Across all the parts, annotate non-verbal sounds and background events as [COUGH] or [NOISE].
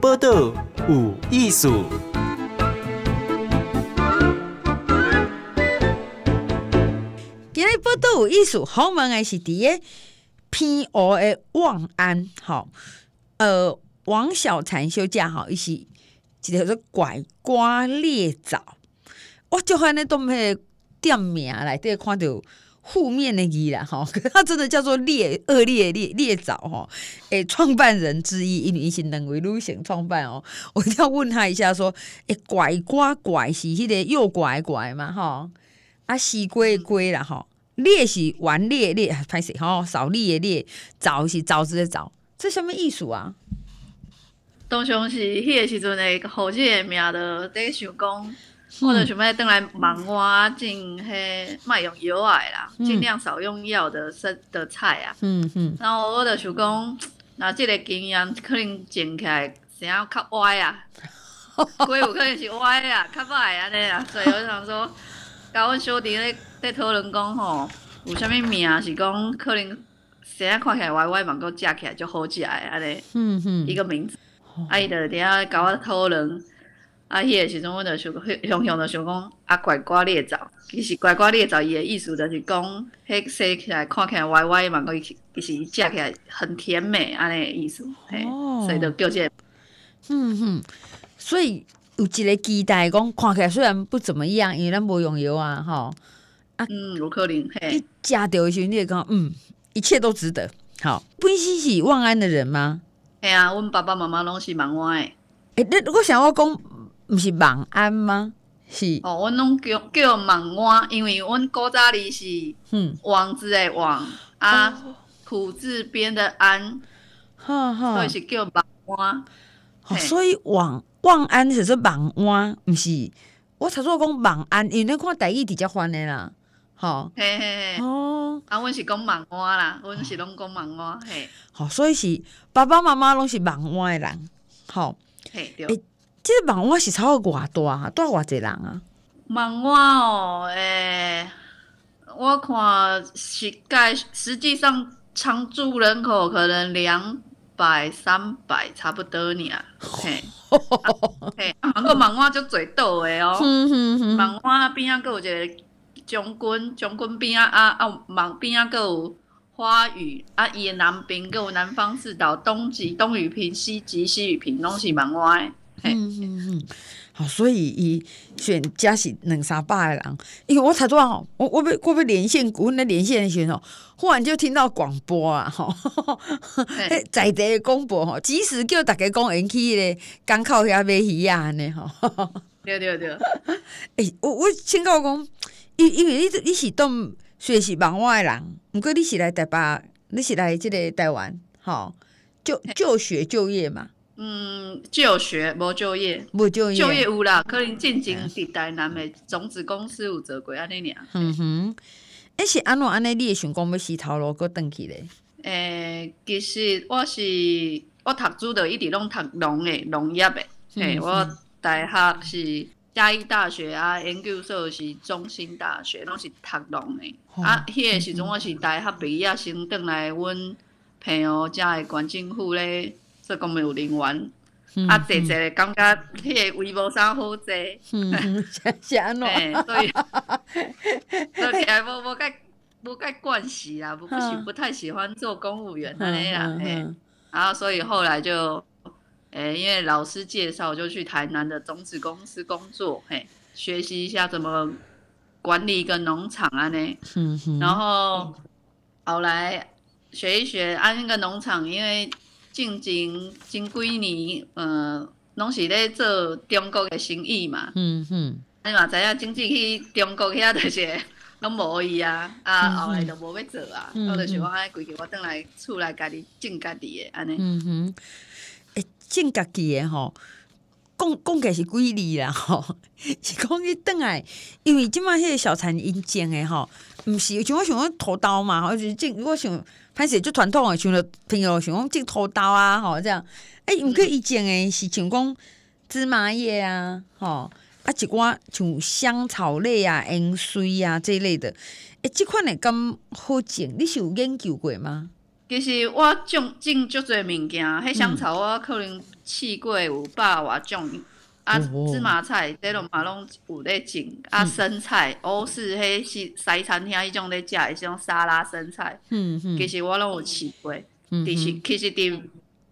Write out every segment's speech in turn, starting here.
报道有意思今日报道有意思红问的是伫咧天湖的望安吼呃王晓婵休假吼伊是一个叫做拐瓜裂枣我就安尼都毋迄店名内底看着负面的伊啦，哈，[LAUGHS] 可他真的叫做劣恶劣劣劣早哈。哎，创办人之一，一女一男为 Lucian 创办哦。[LAUGHS] 我一定要问他一下，说哎拐瓜拐是迄个又拐拐嘛哈？啊喜龟龟啦哈？劣是顽劣劣还是拍死哈？少劣的劣早是早字的早，这什么意思啊？当时是迄个时阵的好福建名的在想讲。我就想要等来忙我，种迄卖用药的啦，尽量少用药的生的菜啊。嗯嗯。然后我就想讲，那即个经验可能种起来，啥较歪啊？龟 [LAUGHS] 有可能是歪啊，较歹安尼啊。所以我想说，甲阮小弟咧在讨论讲吼，有啥物名是讲可能啥看起来歪歪，但阁食起来就好食的安尼？嗯嗯。一个名字。啊伊就当下甲我讨论。啊，迄个时阵，我著想，想想著想讲，啊，乖乖会枣，其实乖乖会枣伊个意思就是讲，迄洗起来看起来歪歪嘛，伊是实伊食起来很甜美安尼意思，嘿，所以就叫这，嗯哼，所以有一个期待，讲看起来虽然不怎么样，因为无用油啊，吼，啊，嗯，有可能嘿，一着的时，你讲，嗯，一切都值得，好，本兮是万安的人吗？哎啊，阮爸爸妈妈拢是万安诶，哎，如果想要讲，毋是晚安吗？是哦，阮拢叫叫网安，因为阮古早里是“王”字的“王”啊，“土”字边的“安”，所以是叫网安。所以“网网安”就是“网安”，毋是我常说讲“网安”，因为看台语直接翻的啦。好，嘿嘿嘿哦。啊，阮是讲网安啦，阮是拢讲网安。嘿，好，所以是爸爸妈妈拢是网安的人。好，嘿对。即个澎我是超偌大，大偌济人啊！澎我哦，诶，我看实际实际上常住人口可能两百三百差不多呢。[LAUGHS] 嘿，澎个澎我足济多诶哦，澎湾边啊个有个将军，将军边啊啊啊网边啊个有花语啊，伊个南边个有南方四岛，东极东雨平，西极西雨平，拢是我诶。嗯嗯嗯，好，所以伊选则是两三百个人，因为我拄多吼，我我被我被连线，阮那连线的选手，忽然就听到广播啊，哈，[LAUGHS] 在地诶广播吼，即使叫大家讲人去个港口遐买鱼啊呢，吼，对对对，欸，[LAUGHS] 我我先告讲，因因为你你是当学习忙外的人，毋过你是来台北，你是来即个台湾，吼，就就学就业嘛。嗯，就学无就业，无就业就业有啦。可能进前时代南的种子公司有做过安尼尔。嗯哼，而是安怎安尼，你会成功要洗头路过转去咧？诶，其实我是我读书都一直拢读农诶，农业诶。诶，我大学是嘉义大学啊，研究所是中心大学，拢是读农诶。啊，迄个时阵我是大学毕业先转来阮朋友遮的县政府咧。没有灵员，啊姐姐，感觉那个微博上好济，嗯，[LAUGHS] 想咯，哈哈哈，所以还无无改无改惯习啊，不不喜不太喜欢做公务员的那样，哎，然后所以后来就，哎，因为老师介绍就去台南的种子公司工作，嘿，学习一下怎么管理一个农场啊呢，然后后来学一学安一个农场，因为。进前前几年，呃，拢是咧做中国嘅生意嘛。嗯哼。你嘛知影，之前去中国遐，就是拢无伊啊。啊，后来就无要做啊。我就是我安规个我倒来厝内，家己种家己嘅安尼。嗯哼。诶，种家己嘅吼。讲起来是几字啦，吼，是讲迄顿来，因为即满迄个小陈因种诶吼，毋是，像我想讲土豆嘛，吼，就如果想歹势就传统诶，像朋友想讲种土豆啊，吼，这样，哎，毋过伊种诶，是像讲芝麻叶啊，吼，啊一寡像香草类啊、芫荽啊这一类的，哎，即款诶咁好种，你是有研究过吗？其实我种种足侪物件，迄香草我可能试过有百外种，啊芝麻菜，这种嘛拢有咧种，啊生菜，欧是迄西西餐厅迄种咧食迄种沙拉生菜，其实我拢有试过，其实其实伫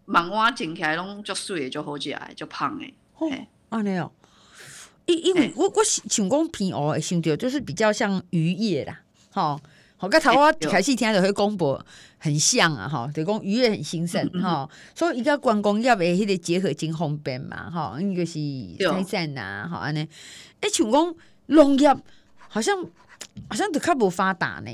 网我种起来拢足水诶，足好食，足芳诶。安尼哦，因因为我我是讲工皮哦想着就是比较像渔业啦，吼。好个桃我开始听到迄广博很像啊吼，就讲渔业很兴盛吼，所以伊甲观光业诶迄个结合真方便嘛吼、一就是开展呐，吼安尼。哎，像讲农业好像好像都较无发达呢，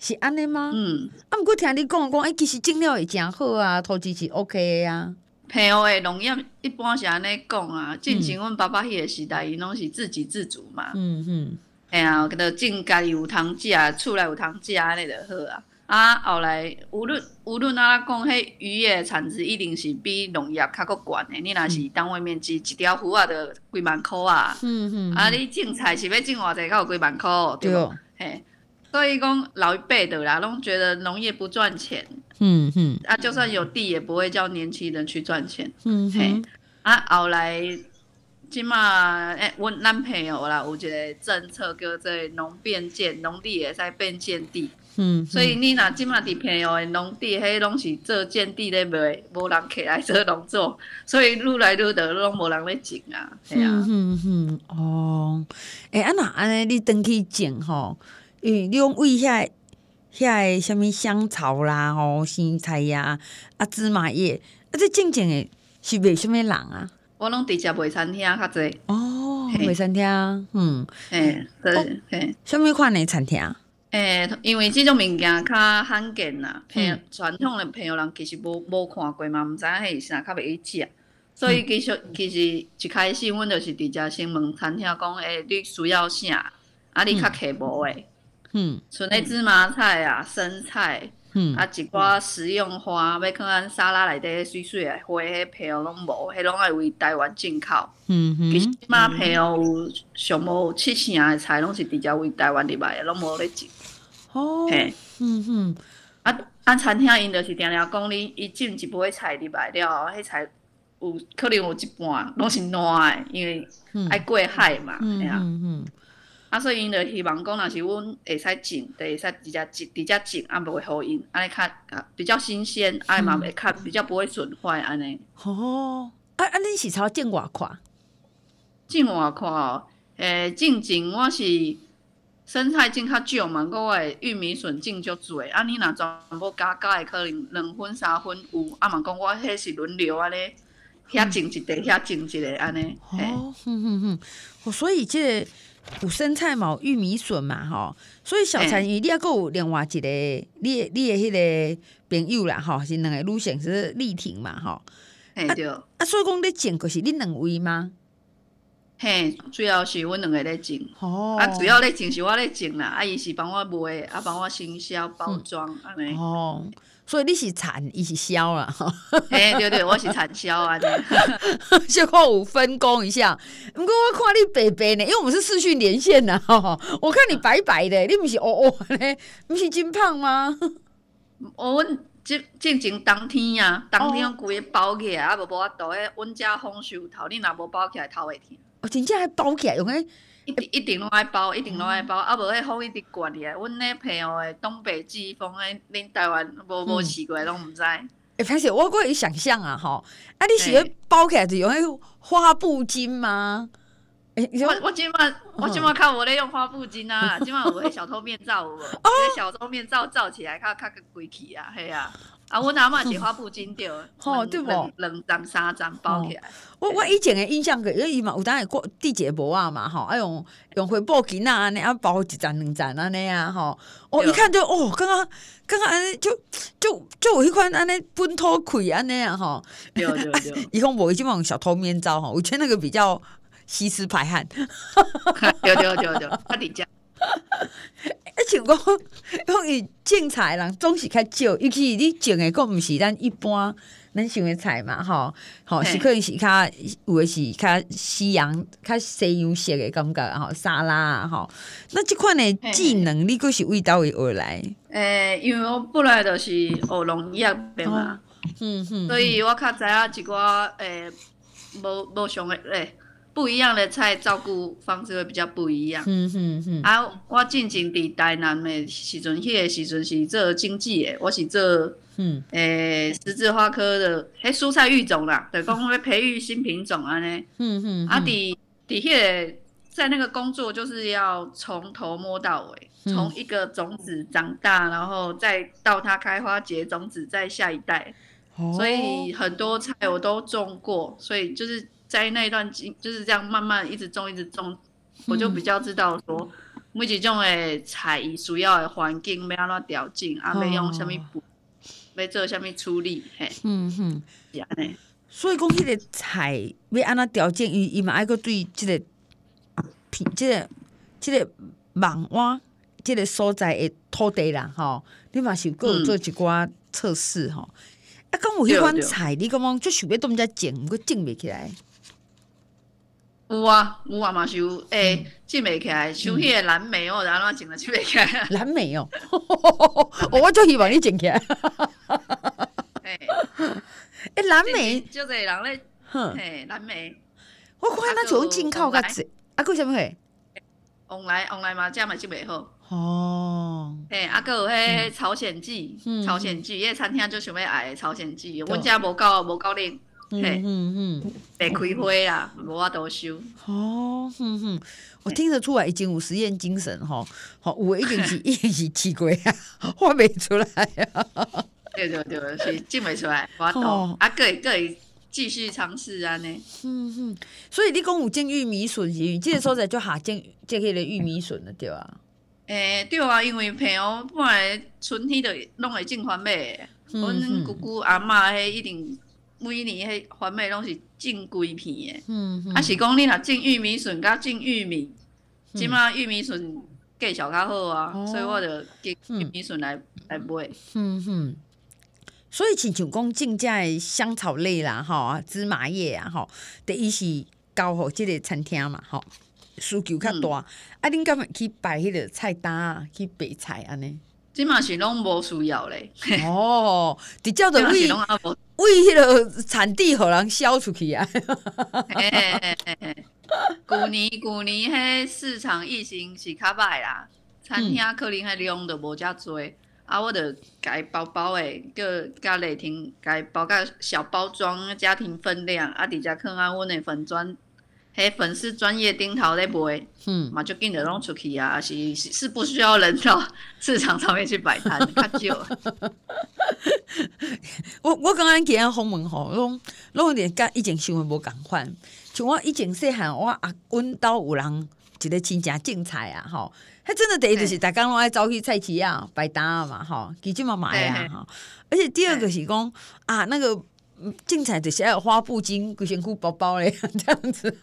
是安尼吗？嗯，啊，毋过听你讲讲，哎，其实种了也真好啊，土资是 OK 啊。朋友，农业一般是安尼讲啊，进前阮爸爸迄个时代，伊拢是自给自足嘛。嗯嗯。哎呀，搿都种家己有通食，厝内有通食，安尼就好啊。啊，后来无论无论哪讲，迄渔业产值一定是比农业较阁悬的。你若是单位面积一条鱼啊，都几万箍啊。嗯嗯。啊，你种菜是要种偌济，也有几万箍对不？对。嘿，所以讲老一辈的啦，拢觉得农业不赚钱。嗯嗯。啊，就算有地，也不会叫年轻人去赚钱。嗯哼。啊，后来。即嘛，诶，阮男朋友啦，有一个政策叫做农变建，农地也在变建地。嗯。所以你那即嘛朋友诶农地迄拢是做建地咧，未无人起来做农作，所以愈来愈多拢无人咧种啊，是啊。嗯嗯嗯哦。诶，安那安尼，你登去种吼？嗯，你讲为遐遐个什物香草啦、哦，生菜呀、啊芝麻叶，啊这种种诶，是为什么人啊？我拢伫只卖餐厅较济。哦，卖餐厅，嗯，嘿，对，嘿，物款的餐厅？诶，因为即种物件较罕见啦，友传统的朋友人其实无无看过嘛，毋知影迄是啥，较袂去食。所以其实其实一开始，阮就是伫遮先问餐厅讲，诶，你需要啥？啊，你较客无诶？嗯，剩诶芝麻菜啊，生菜。啊，一挂食用花，要靠咱沙拉内底水水诶花，迄皮啊拢无，迄拢爱为台湾进口。嗯哼。实码皮啊有上无七成诶菜拢是直接为台湾咧卖，拢无咧进。哦。嘿，嗯哼。啊，咱餐厅因着是定定讲你伊进一杯菜咧卖了，迄菜有可能有一半拢是烂诶，因为爱过海嘛，吓。嗯哼。啊，所以因就希望讲，若是阮会使种，得会使直接种，直接种，啊，袂会好因。安尼较啊比较新鲜，啊嘛会较比较不会损坏安尼。哦，啊啊，恁是超种外块？种外块哦，诶，种种我是生菜种较少嘛，个玉米笋种足多。安尼若全部加加，可能两分三分有。啊嘛讲，我迄是轮流安尼。遐种一个，遐种一个安尼。哦，哼哼哼，我所以即。有生菜嘛，玉米笋嘛，吼，所以小鱼你也要有另外一个，你你诶迄个朋友啦，吼，是两个路线是力挺嘛，吼，哎对，啊所以讲你种顾是恁两位吗？嘿，主要是阮两个咧种，啊，主要咧种是我咧种啦。啊，伊是帮我卖，啊，帮我营销包装，安尼。哦，所以你是产是销啦，嘿，对对，我是产销啊，的，先 [LAUGHS] 看分工一下。毋过我看你白白的，因为我们是视讯连线呐，吼，吼，我看你白白的，你毋是哦哦嘞，毋是真胖吗？哦，阮。即正正冬天啊，冬天规个包起来，啊，无法度，迄阮遮丰收头，你若无包起来，头会疼。哦，真正还包起来，用个一一定拢爱包，一定拢爱包，啊，无迄风一直刮起来。阮迄朋友诶，东北季风，诶，恁台湾无无试过拢毋知。诶，反正我可以想象啊，吼，啊，你是欢包起来是用迄花布巾吗？诶，我我今晚我今晚看我咧用花布巾啊，[LAUGHS] 今晚我迄小偷面罩，有无？哦，小偷面罩罩起来，看看个鬼气啊，嘿啊。啊，我阿妈是花布巾掉，[LAUGHS] 哦，对不？两张三张包起来。我我以前的印象个，因为伊嘛，有当时过地铁无啊嘛，吼，哎呦，用回布巾啊，安尼啊包一针两针安尼啊，吼。我一看就哦，刚刚刚刚安就就就有一款安尼奔脱裤安尼啊，吼。对对对。以后我一定用小偷面罩哈，我觉得那个比较吸湿排汗。[LAUGHS] [LAUGHS] 对对对对，他底价。你像讲，讲伊种菜的人总是较少，尤其你种的个毋是咱一般咱想的菜嘛，吼吼是可能是较有的是较西洋，较西洋式的感觉，吼沙拉，吼，那这款的技能你佫是味道会而来，诶，因为我本来就是学农业的嘛，嗯哼，所以我较知影一寡诶，无无上的诶。不一样的菜，照顾方式会比较不一样。嗯嗯嗯。啊，我进前在台南的时阵，迄个时阵是做经济的，我是做嗯诶十字花科的，诶蔬菜育种啦，对，讲培育新品种啊呢。嗯嗯。啊，伫伫迄在那个工作，就是要从头摸到尾，从一个种子长大，然后再到它开花结种子，在下一代。哦。所以很多菜我都种过，所以就是。在那一段经就是这样慢慢一直种一直种，我就比较知道说，每一种的菜需要的环境，没安怎调整，啊，没用什物补，没做什物处理，嘿，嗯哼，是安尼。所以讲迄个菜，要安那调整，伊伊嘛爱个对即个，品，即个即个网网，即个所在的土地啦，吼，你嘛是有做一寡测试，吼，啊，刚我一款菜，你讲就想要东家捡，我种袂起来。有啊有啊嘛是有诶种袂起来像迄个蓝莓哦然后怎么种袂起来 [LAUGHS] 蓝莓哦 [LAUGHS] 哦，我就希望你种起来哈哈 [LAUGHS] 蓝莓就这人咧哼嘿蓝莓我看他从进口开始啊佫有啥物嘿往来往来嘛这嘛是袂好吼嘿啊佫有迄迄朝鲜记朝鲜记迄餐厅就想要爱朝鲜记阮遮无够无够啉嗯嗯嗯，白开花啦，无阿多收。哦，嗯嗯，我听得出来已经有实验精神吼，好，我一是 [LAUGHS] 已一是试过啊，画 [LAUGHS] 袂出来啊。对对对，是进袂出来，我懂、啊，可以可以继续尝试啊呢。嗯嗯，所以你讲有种玉米笋，即个所在就下种即个的玉米笋了对啊。诶对啊，因为朋友来春天都拢会种番麦，阮姑姑阿妈迄一定。每年迄黄米拢是种规片的，啊是讲你若种玉米笋，甲种玉米，起码玉米笋价钱较好啊，所以我就进玉米笋来来买。嗯哼，所以亲像讲进在香草类啦，啊，芝麻叶啊，吼，第一是交互即个餐厅嘛，吼需求较大。啊，恁敢刚去摆迄个菜单啊，去备菜安尼。即嘛是拢无需要嘞，哦，伫接的为为个产地，互人销出去啊。旧年旧年迄市场疫情是较歹啦，餐厅可能还量都无遮多，啊，我著改包包诶，阁甲雷霆改包甲小包装家庭分量，啊，伫遮可啊，阮的粉专。诶，粉丝专业钉头咧卖，嘛就紧着拢出去啊，是是不需要人到市场上面去摆摊，[LAUGHS] 较少。[LAUGHS] 我我刚刚今俺访问吼，拢拢点甲以前新闻无共款，像我以前细汉，我阿阮兜有人一个亲戚进菜啊，吼，迄真的第一就是逐工拢爱走去菜市啊摆摊啊嘛，吼，其实嘛买啊，吼，而且第二个是讲啊，那个。精彩就是爱花布巾、古仙裤、包包嘞，这样子，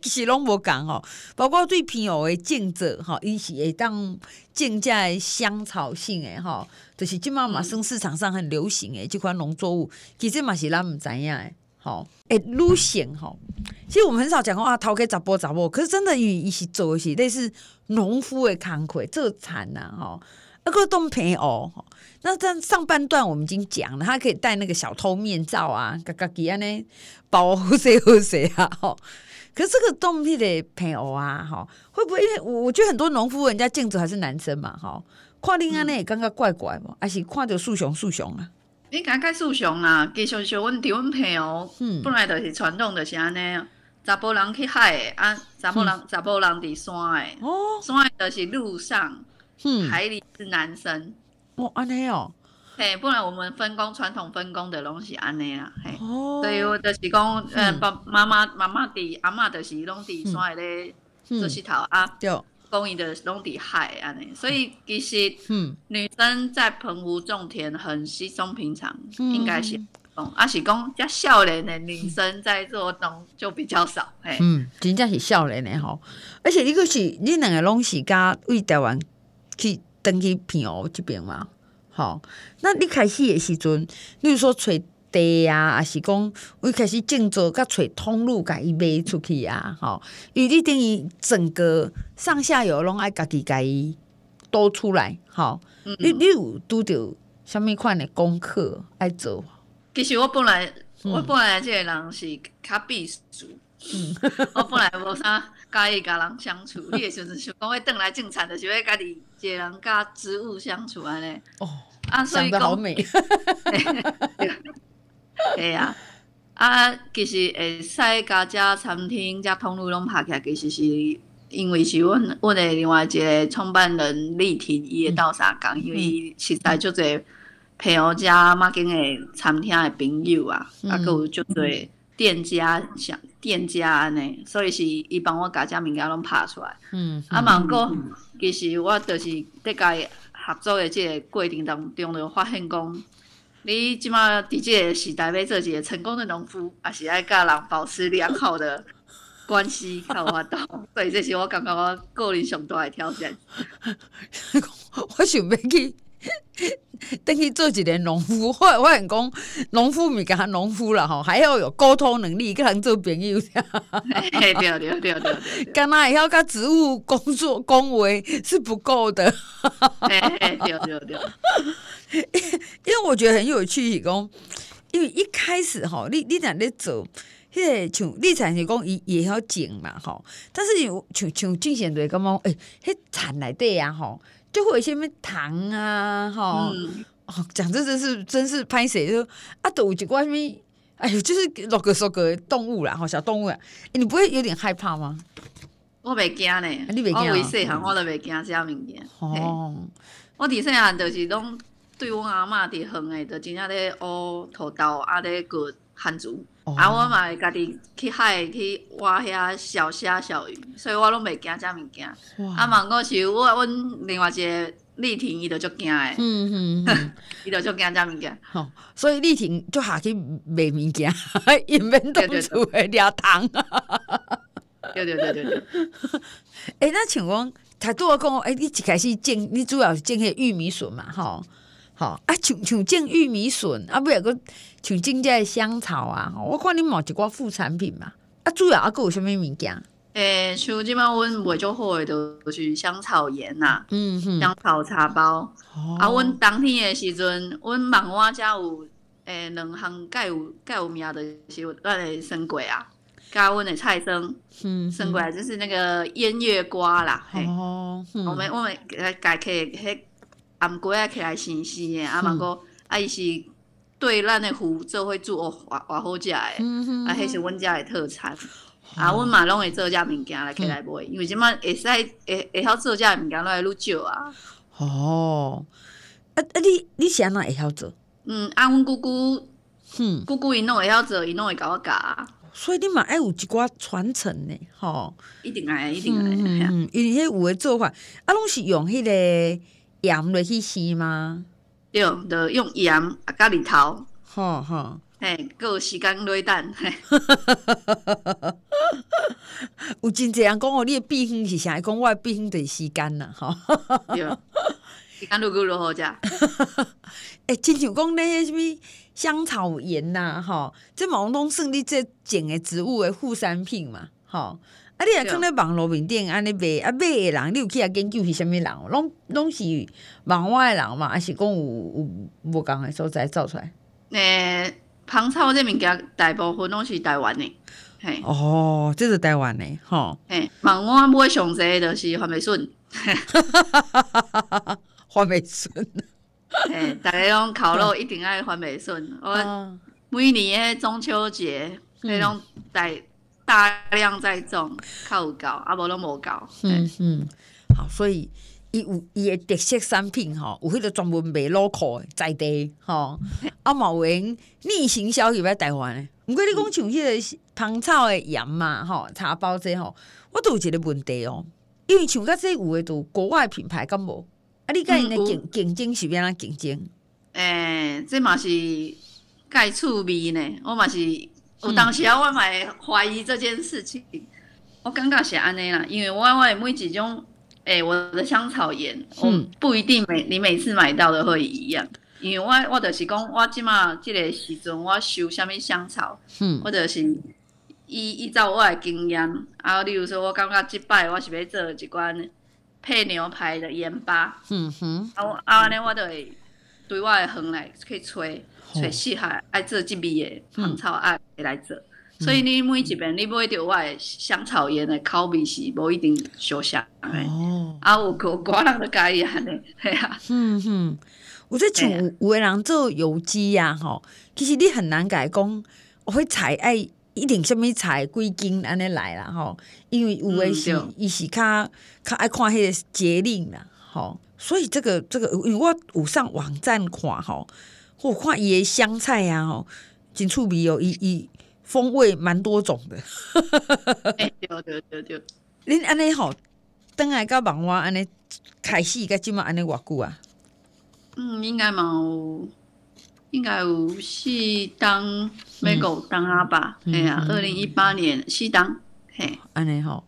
其实拢无共吼，包括对朋友的敬者，吼，伊是会当敬在香草性诶，吼，就是即满嘛算生市场上很流行诶即款农作物，其实嘛是咱毋知影诶。吼，诶，路线吼，其实我们很少讲过啊，家开杂波杂波，可是真的伊伊是做，是类似农夫诶工课，这田惨呐，吼。那个动物朋友，那但上半段我们已经讲了，他可以戴那个小偷面罩啊，嘎刚安尼保护谁和谁啊？吼。可是这个动物的配偶啊，哈，会不会因为我？我觉得很多农夫人家镜子还是男生嘛，哈，跨另安呢，刚刚怪怪嘛，还是看着树熊树熊啊？你感觉树熊啊，实常阮问，提配偶，嗯，本来就是传统的，是安内，查甫人去海的，啊，查甫人查甫人，伫山的，山的，就是路上。嗯，海里是男生，哦安尼哦，嘿，不然我们分工传统分工的东西安尼啊，嘿，所以我是讲，呃，爸妈妈妈妈的阿妈就是拢伫山下底做石头啊，对，公益的是拢伫海安尼，所以其实，嗯，女生在澎湖种田很稀松平常，应该是，哦，阿喜公家少年的女生在做农就比较少，嘿，嗯，真正是少年的吼，而且一个是你两个拢是加为台湾。去登去片哦即边嘛，吼，那你开始的时阵，例如说揣地啊，还是讲我开始建造，甲揣通路，甲伊卖出去啊吼？伊你等于整个上下游拢爱家己己多出来，吼。你你有拄着什物款的功课爱做？其实我本来我本来这个人是卡闭主，[LAUGHS] 我本来无啥。甲伊甲人相处，[LAUGHS] 你也是想讲会等来正餐的时候，家己一个人甲植物相处安尼。哦，想得好美。[LAUGHS] 对呀，啊，其实会使甲遮餐厅遮通路拢拍起，其实是因为是阮阮的另外一个创办人力婷伊的斗啥讲，因为实在足侪朋友遮马京的餐厅的朋友啊，啊有足侪。店家想店家安尼，所以是伊帮我家遮物件拢拍出来。嗯，啊，网过其实我就是在介合作的这个过程当中，就发现讲，你即马伫即个时代要做一个成功的农夫，也是要甲人保持良好的关系，较有法所以这是我感觉我个人想大的挑战。[LAUGHS] 我想要去。[LAUGHS] 等去做几年农夫，[LAUGHS] 我我想讲，农夫咪叫他农夫啦吼，还要有沟通能力，跟人做朋友。[LAUGHS] 对对对对对，干那也要靠职务工作恭维是不够的。对对对，因为我觉得很有趣，讲因为一开始哈，你你在咧做，迄个像你产是讲伊也要种嘛吼，但是有像像进贤队感觉诶，迄产来底啊吼。就会有一些咩糖啊，哈，哦，讲真真是真是拍谁就啊，都有斗几怪咩？哎呦，就是六个、六个动物啦，哈，小动物啊，你不会有点害怕吗？我袂惊咧，你袂惊啊？我袂惊，我都没惊，这明嘅。哦，我底生啊，就是拢对我阿嬷底横诶，就经常咧挖土豆啊，咧割。汉族，啊，我嘛会家己去海去挖遐小虾小鱼，所以我拢袂惊遮物件。啊，芒果笑，我阮另外一个丽婷伊着足惊的，[LAUGHS] 嗯嗯，伊着足惊遮物件。吼。所以丽婷就下去卖物件，伊免都着厝还掠虫。对对对对对。[LAUGHS] 诶，那像讲，他主要讲，诶，你一开始种，你主要是种个玉米笋嘛，吼。吼啊，像像种玉米笋啊，不啊个像种这个香草啊。吼，我看你买一寡副产品嘛。啊，主要抑个有啥物物件？诶，像即摆阮卖做好诶，都是香草盐呐，嗯哼，香草茶包。啊，阮冬天诶时阵，阮网我家有诶两项盖有盖有名的，是咱诶生果啊，加阮诶菜生，生果就是那个烟叶瓜啦。哦，我们我们来家去迄。阿过啊起来新鲜，啊嘛讲，啊伊是对咱的湖做会做偌偌好食的，啊，迄是阮家的特产。啊，阮嘛拢会做遮物件来起来卖，因为即满会使会会晓做遮物件愈来愈少啊。哦，啊啊你你安怎会晓做？嗯，啊，阮姑姑，哼，姑姑伊拢会晓做，伊拢会甲我教。所以你嘛爱有一寡传承呢，吼，一定爱，一定爱，嗯，为迄有的做法，啊，拢是用迄个。盐落去洗吗？对，得用盐啊！咖喱头，吼吼。哎，够有时间蛋。哈哈 [LAUGHS] 有真济人讲哦，你的避孔是啥？讲我的避孔得洗时间啦吼。哈！时间哈！哈！哈！哈！食诶，亲像讲哈！哈！哈！物香草盐哈！吼，哈！哈！哈！哈！算你这种哈！植物哈！哈！哈！品嘛，吼。啊！你啊，看咧网络面顶安尼卖啊，卖的人你有去啊？研究是虾物人？拢拢是网外人嘛？还是讲有有无共诶所在走出来？诶，芳草这物件大部分拢是台湾诶。嘿哦，这是台湾的，吼。嘿，网外买上上诶，就是黄美顺，哈哈哈哈哈哈，黄美顺，诶，大家拢烤肉一定爱黄美顺，[LAUGHS] 我每年诶中秋节，迄种带。大量在种靠搞啊，无拢无搞。嗯嗯，好，所以伊有伊的特色产品吼，有迄个专门卖 local 在地吼，[LAUGHS] 啊，有用逆行销息卖台湾的。毋过你讲像迄个芳草的盐嘛吼，茶包这吼，我都有一个问题哦，因为像甲这有的都国外品牌敢无啊？你甲因诶竞竞争是变哪竞争？诶，这嘛是介趣味呢，我嘛是。有当时啊，我嘛会怀疑这件事情，我感觉是安尼啦，因为我我每一种，诶，我的香草盐，嗯，不一定每你每次买到的会一样，因为我我就是讲，我即马即个时阵我收虾物香草，嗯，或者是依依照我的经验，啊，例如说我感觉即摆我是要做一罐配牛排的盐巴，嗯哼，啊啊尼我就会对我的横来去吹吹适海，爱做即味的香草爱。会来做，所以你每一遍你买我的香草叶的口味是无一定相像的，啊，有个各人的家己吓呢，系啊。嗯哼，我在像有的人做有机呀，吼，其实你很难改工。我会采爱一定什么采贵金安尼来啦，吼，因为五位是伊是较较爱看迄个节令啦，吼。所以这个这个，如果我上网站看吼，我看伊的香菜呀吼。真趣味哦，伊伊风味蛮多种的，哎，对对对对。恁安尼吼，等下到网湖安尼开始该就嘛安尼偌久啊？嗯，应该冇，应该有是当美国当阿爸。哎呀，二零一八年四当嘿，安尼吼，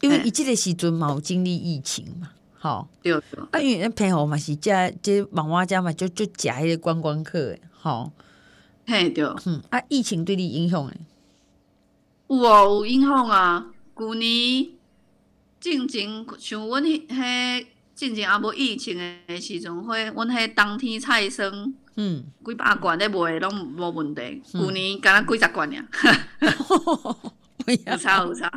因为伊即个时阵嘛有经历疫情嘛，好。对。啊，因为朋友嘛是加即网湖加嘛就就食一个观光客，吼。嘿对，哼，啊，疫情对你影响诶？有哦，有影响啊。旧年，进正像阮迄，进正啊无疫情诶时阵，迄阮迄冬天菜生，嗯，几百罐咧卖，拢无问题。旧年干若几十罐俩。[LAUGHS] 有差有差，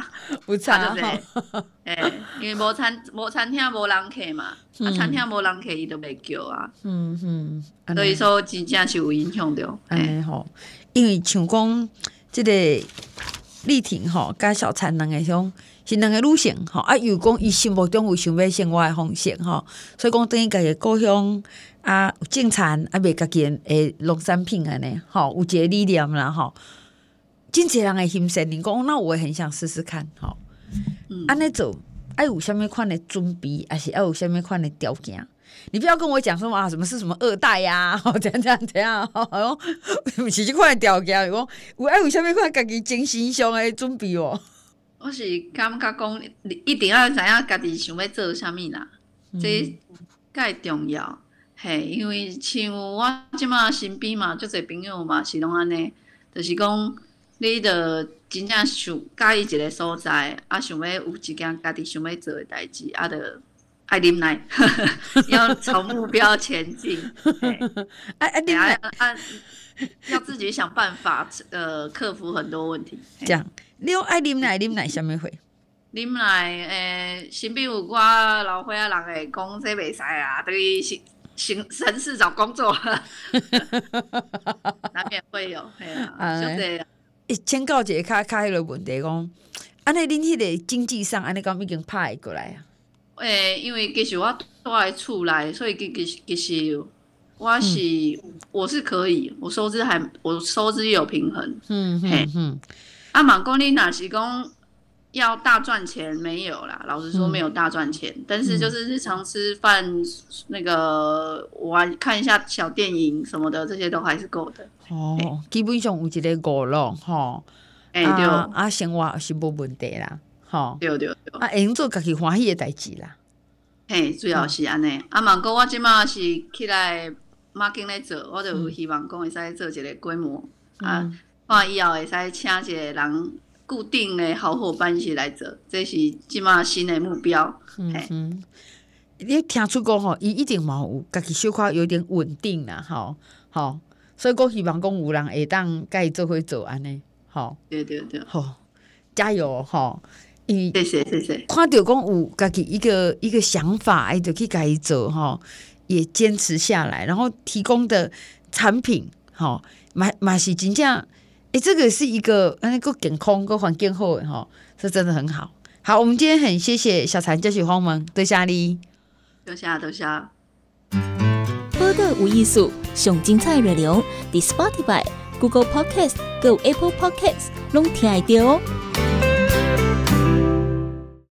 有差对不 [LAUGHS] [LAUGHS] 哎，因为无餐无餐厅无人客嘛，啊餐厅无人客伊都袂叫啊。嗯嗯，所以说真正是有影响着，哎吼，因为像讲即个丽婷吼，甲小产两的种，是两个女性吼。啊，又讲伊心目中有想要生活的方式吼，所以讲等于家己故乡啊，种产啊，袂家己诶农产品安尼，吼，有一个理念啦吼。真济人会心生，你讲，那我也很想试试看，吼。安尼做，爱有虾物款的准备，也是爱有虾物款的条件。你不要跟我讲说，啊，什么是什么二代呀，[LAUGHS] 怎样怎样怎样。哦，[LAUGHS] 是即款的条件，我爱有虾物款家己精心上的准备哦。我是感觉讲，你一定要知影家己想要做虾物啦，即个重要。嘿，因为像我即满身边嘛，足侪朋友嘛是拢安尼，就是讲。你著真正想介意一个所在，啊，想要有一件家己想要做的代志，啊，著爱啉奶，[LAUGHS] 要朝目标前进。哎 [LAUGHS] 哎，你要自己想办法，呃，克服很多问题。这样，你爱啉奶，啉奶什么会？啉奶，诶，身边有我老伙仔人会讲说未使啊，等于去城城市找工作，[LAUGHS] 难免会有，哎呀，就样。先告解较较迄个问题，讲，安尼恁迄个经济上，安尼讲已经会过来啊。诶，因为其实我住内，所以其实其实我是我是可以，我收支还我收支有平衡。嗯嗯嗯。啊，嘛讲你若是讲。要大赚钱没有啦，老实说没有大赚钱，但是就是日常吃饭，那个玩看一下小电影什么的，这些都还是够的。哦，基本上有一个够咯，哈。哎，对，啊生活是无问题啦，哈。对对对。啊，会用做家己欢喜的代志啦。嘿，主要是安尼。啊，芒果我今嘛是起来马 a 来做，我就希望讲会使做一个规模啊，看以后会使请一个人。固定的好伙伴一起来做，这是即码新的目标。嗯嗯，你听出讲吼，伊一定嘛有，家己小可有点稳定啦。吼吼，所以讲希望讲有人会当甲伊做会做安尼，吼，对对对，好，加油吼。伊谢谢谢谢。看着讲有家己一个一个想法，哎，就去伊做吼，也坚持下来，然后提供的产品吼，嘛嘛是真正。哎，这个是一个那个健康个环境货的哈，这真的很好。好，我们今天很谢谢小残、嘉许、黄文，多谢你，多谢多谢。播客无艺术，上精彩内流 t h e Spotify、Google Podcast、Go Apple Podcast 拢听得到哦。